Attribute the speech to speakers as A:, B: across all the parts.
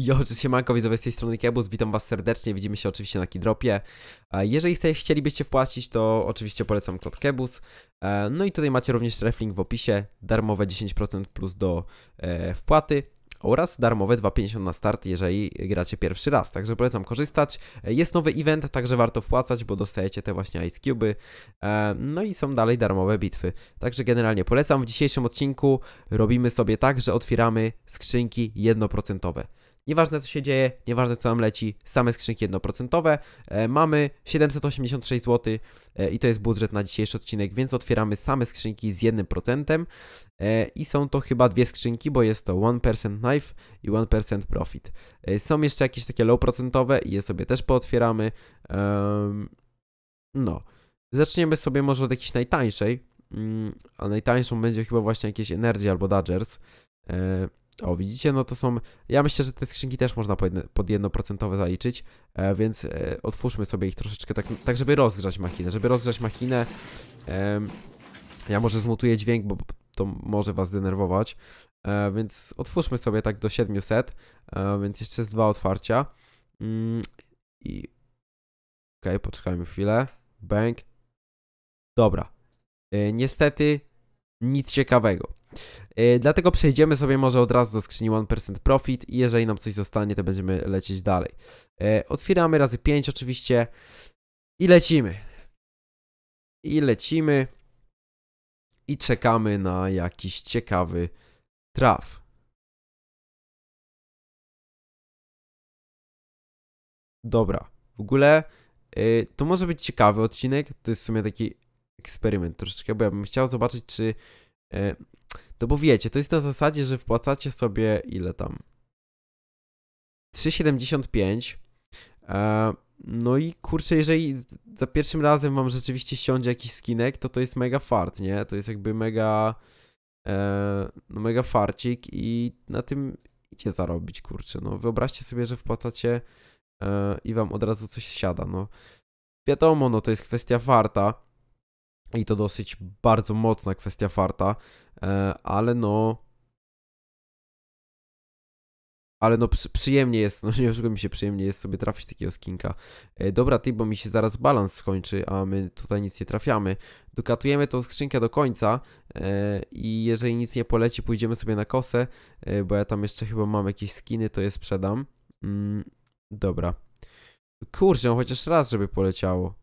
A: Jo, siemanko widzowie z tej strony Kebus. witam was serdecznie, widzimy się oczywiście na Kidropie. E, jeżeli chcielibyście wpłacić, to oczywiście polecam kod Kebus. E, no i tutaj macie również reflink w opisie, darmowe 10% plus do e, wpłaty oraz darmowe 2,50 na start, jeżeli gracie pierwszy raz. Także polecam korzystać. Jest nowy event, także warto wpłacać, bo dostajecie te właśnie Ice Cube'y. No i są dalej darmowe bitwy. Także generalnie polecam. W dzisiejszym odcinku robimy sobie tak, że otwieramy skrzynki jednoprocentowe. Nieważne co się dzieje, nieważne co nam leci, same skrzynki 1%. E, mamy 786 zł e, i to jest budżet na dzisiejszy odcinek, więc otwieramy same skrzynki z 1%. E, I są to chyba dwie skrzynki, bo jest to 1% Knife i 1% Profit. Są jeszcze jakieś takie low procentowe i je sobie też pootwieramy. No. Zaczniemy sobie może od jakiejś najtańszej, mm, a najtańszą będzie chyba właśnie jakieś Energy albo Dodgers. O, widzicie, no to są. Ja myślę, że te skrzynki też można pod jednoprocentowe zaliczyć, e, więc e, otwórzmy sobie ich troszeczkę tak, tak, żeby rozgrzać machinę. Żeby rozgrzać machinę, e, ja może zmutuję dźwięk, bo to może was denerwować. E, więc otwórzmy sobie tak do 700, e, więc jeszcze jest dwa otwarcia. Mm, I. Okej, okay, poczekajmy chwilę. Bank. Dobra. E, niestety nic ciekawego. E, dlatego przejdziemy sobie może od razu do skrzyni 1% Profit i jeżeli nam coś zostanie, to będziemy lecieć dalej. E, otwieramy razy 5 oczywiście i lecimy. I lecimy i czekamy
B: na jakiś ciekawy traf.
A: Dobra, w ogóle yy, to może być ciekawy odcinek, to jest w sumie taki eksperyment troszeczkę, bo ja bym chciał zobaczyć, czy to no bo wiecie, to jest na zasadzie, że wpłacacie sobie ile tam? 3,75. E, no i kurczę, jeżeli za pierwszym razem wam rzeczywiście ściądzie jakiś skinek, to to jest mega fart, nie? To jest jakby mega, e, no mega farcik i na tym idzie zarobić, kurczę. No wyobraźcie sobie, że wpłacacie e, i wam od razu coś siada, no. Wiadomo, no to jest kwestia farta, i to dosyć bardzo mocna kwestia farta, e, ale no. Ale no przy, przyjemnie jest, no nie oszukuj mi się, przyjemnie jest sobie trafić takiego skinka. E, dobra, ty, bo mi się zaraz balans skończy, a my tutaj nic nie trafiamy. Dokatujemy tą skrzynkę do końca e, i jeżeli nic nie poleci, pójdziemy sobie na kosę, bo ja tam jeszcze chyba mam jakieś skiny, to je sprzedam. Mm, dobra. Kurczę, no chociaż raz, żeby poleciało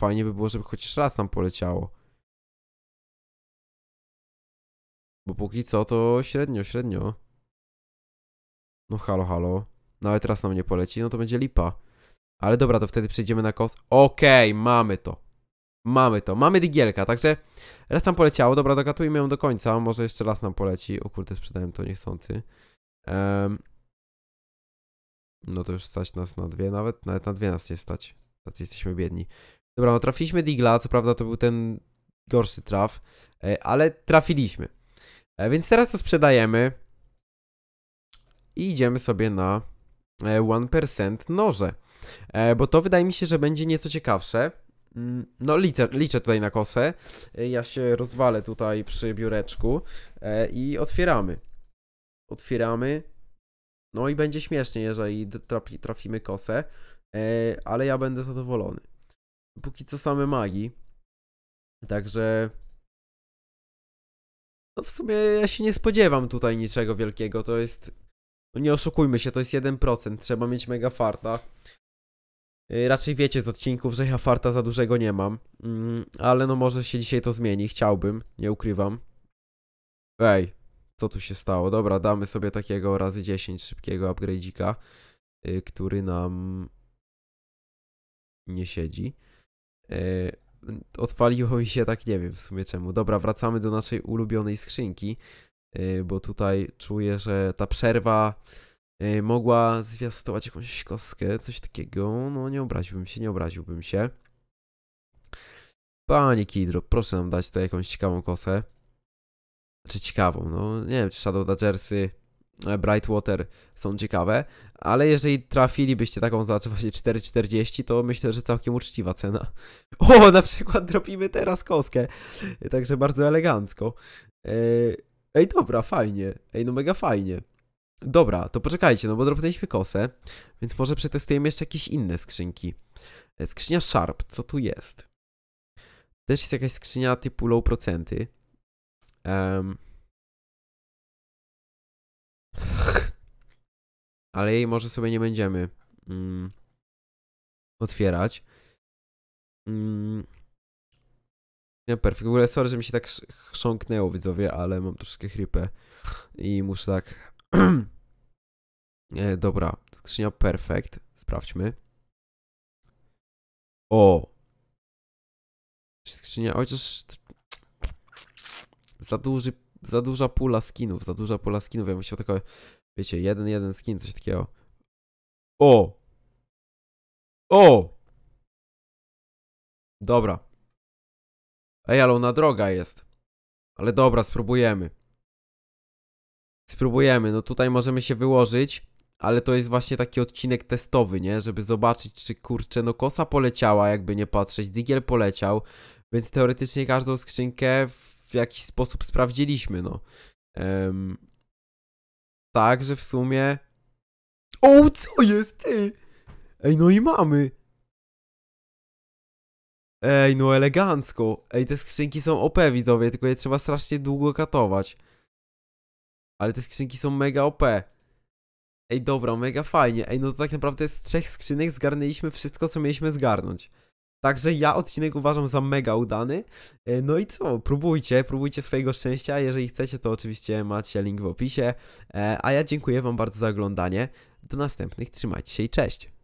A: fajnie by było, żeby chociaż raz tam poleciało.
B: Bo póki co to średnio, średnio.
A: No halo, halo. Nawet no raz nam nie poleci, no to będzie lipa. Ale dobra, to wtedy przejdziemy na kos... Okej, okay, mamy to. Mamy to. Mamy digielka, także raz nam poleciało. Dobra, dogatujemy ją do końca. Może jeszcze raz nam poleci. O kurde, sprzedałem to niechcący. Um, no to już stać nas na dwie nawet. Nawet na dwie nas nie stać. Tacy jesteśmy biedni. Dobra, no trafiliśmy Digla, co prawda to był ten gorszy traf, e, ale trafiliśmy. E, więc teraz to sprzedajemy i idziemy sobie na 1% e, noże, bo to wydaje mi się, że będzie nieco ciekawsze. Mm, no liczę, liczę tutaj na kosę, ja się rozwalę tutaj przy biureczku i otwieramy. Otwieramy, no i będzie śmiesznie, jeżeli trafimy kosę, ale ja będę zadowolony póki co same magi. Także no w sumie ja się nie spodziewam tutaj niczego wielkiego, to jest... No nie oszukujmy się, to jest 1%, trzeba mieć mega farta. Y, raczej wiecie z odcinków, że ja farta za dużego nie mam. Mm, ale no może się dzisiaj to zmieni, chciałbym, nie ukrywam. Ej, co tu się stało? Dobra, damy sobie takiego razy 10 szybkiego upgrade'ika, yy, który nam nie siedzi. Yy, odpaliło mi się tak, nie wiem w sumie czemu. Dobra, wracamy do naszej ulubionej skrzynki, yy, bo tutaj czuję, że ta przerwa yy, mogła zwiastować jakąś koskę, coś takiego. No nie obraziłbym się, nie obraziłbym się. Panie Kidro, proszę nam dać tutaj jakąś ciekawą kosę. Czy znaczy, ciekawą, no nie wiem, czy Shadow Dodgersy E, Brightwater są ciekawe, ale jeżeli trafilibyście taką za właśnie 4,40, to myślę, że całkiem uczciwa cena. O, na przykład dropimy teraz koskę, także bardzo elegancko. E, ej, dobra, fajnie. Ej, no mega fajnie. Dobra, to poczekajcie, no bo dropnęliśmy kosę, więc może przetestujemy jeszcze jakieś inne skrzynki. E, skrzynia Sharp, co tu jest? Też jest jakaś skrzynia typu low procenty.
B: Um, ale jej może sobie nie będziemy mm, otwierać.
A: Mm. Nie, perfekt. W ogóle sorry, że mi się tak chrząknęło widzowie, ale mam troszkę chrypę i muszę tak... e, dobra, skrzynia perfekt. Sprawdźmy. O! Skrzynia, chociaż... Za duży, za duża pula skinów, za duża pula skinów. Ja myślę o taką Wiecie, jeden, jeden skin, coś takiego. O! O!
B: Dobra. Ej, ale ona droga jest.
A: Ale dobra, spróbujemy. Spróbujemy. No tutaj możemy się wyłożyć, ale to jest właśnie taki odcinek testowy, nie? Żeby zobaczyć, czy kurczę, no kosa poleciała, jakby nie patrzeć. Digiel poleciał, więc teoretycznie każdą skrzynkę w jakiś sposób sprawdziliśmy, no. Um, tak, że w sumie... O, co jest, ty? Ej, no i mamy. Ej, no elegancko. Ej, te skrzynki są OP, widzowie, tylko je trzeba strasznie długo katować. Ale te skrzynki są mega OP. Ej, dobra, mega fajnie. Ej, no to tak naprawdę z trzech skrzynek zgarnęliśmy wszystko, co mieliśmy zgarnąć. Także ja odcinek uważam za mega udany. E, no i co, próbujcie, próbujcie swojego szczęścia. Jeżeli chcecie, to oczywiście macie link w opisie. E, a ja dziękuję Wam bardzo za oglądanie. Do następnych, trzymajcie się i cześć.